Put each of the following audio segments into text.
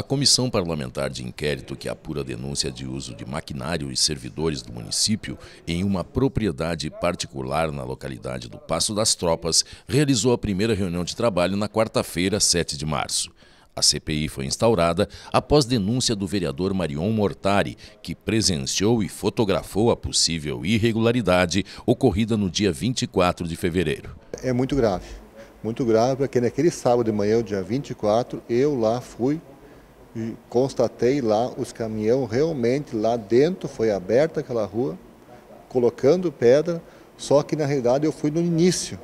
A comissão parlamentar de inquérito que apura a denúncia de uso de maquinário e servidores do município em uma propriedade particular na localidade do Passo das Tropas realizou a primeira reunião de trabalho na quarta-feira, 7 de março. A CPI foi instaurada após denúncia do vereador Marion Mortari, que presenciou e fotografou a possível irregularidade ocorrida no dia 24 de fevereiro. É muito grave, muito grave, porque naquele sábado de manhã, dia 24, eu lá fui e constatei lá os caminhões realmente lá dentro, foi aberta aquela rua, colocando pedra, só que na realidade eu fui no início.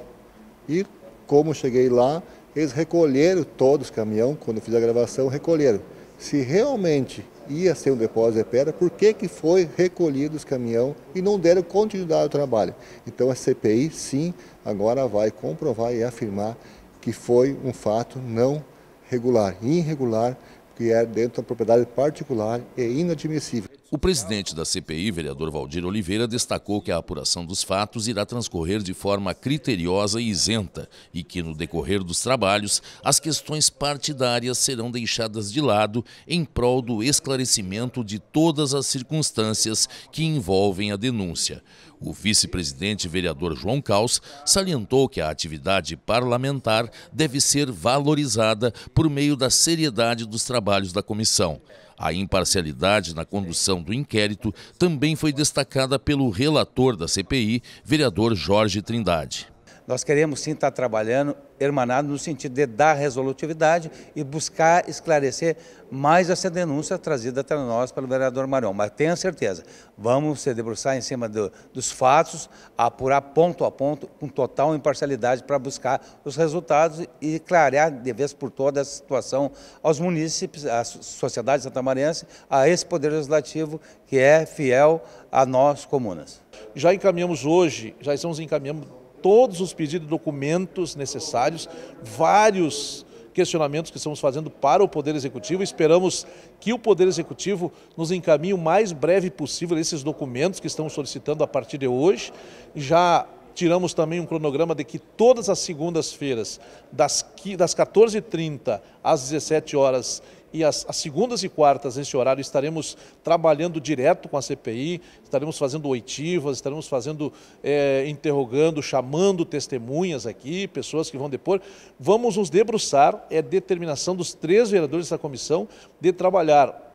E como cheguei lá, eles recolheram todos os caminhões, quando fiz a gravação, recolheram. Se realmente ia ser um depósito de pedra, por que, que foi recolhido os caminhões e não deram continuidade ao trabalho? Então a CPI, sim, agora vai comprovar e afirmar que foi um fato não regular, irregular, que é dentro da propriedade particular é inadmissível. O presidente da CPI, vereador Valdir Oliveira, destacou que a apuração dos fatos irá transcorrer de forma criteriosa e isenta e que, no decorrer dos trabalhos, as questões partidárias serão deixadas de lado em prol do esclarecimento de todas as circunstâncias que envolvem a denúncia. O vice-presidente vereador João Caos salientou que a atividade parlamentar deve ser valorizada por meio da seriedade dos trabalhos da comissão. A imparcialidade na condução do inquérito também foi destacada pelo relator da CPI, vereador Jorge Trindade. Nós queremos sim estar trabalhando hermanado no sentido de dar resolutividade e buscar esclarecer mais essa denúncia trazida até nós pelo vereador Marão. Mas tenha certeza, vamos se debruçar em cima do, dos fatos, apurar ponto a ponto, com total imparcialidade para buscar os resultados e clarear de vez por toda essa situação aos munícipes, à sociedade santamarense, a esse poder legislativo que é fiel a nós comunas. Já encaminhamos hoje, já estamos encaminhando todos os pedidos de documentos necessários, vários questionamentos que estamos fazendo para o Poder Executivo. Esperamos que o Poder Executivo nos encaminhe o mais breve possível esses documentos que estamos solicitando a partir de hoje. Já tiramos também um cronograma de que todas as segundas-feiras, das, das 14h30 às 17 horas e as, as, segundas e quartas, nesse horário, estaremos trabalhando direto com a CPI, estaremos fazendo oitivas, estaremos fazendo, é, interrogando, chamando testemunhas aqui, pessoas que vão depor. Vamos nos debruçar, é determinação dos três vereadores da comissão, de trabalhar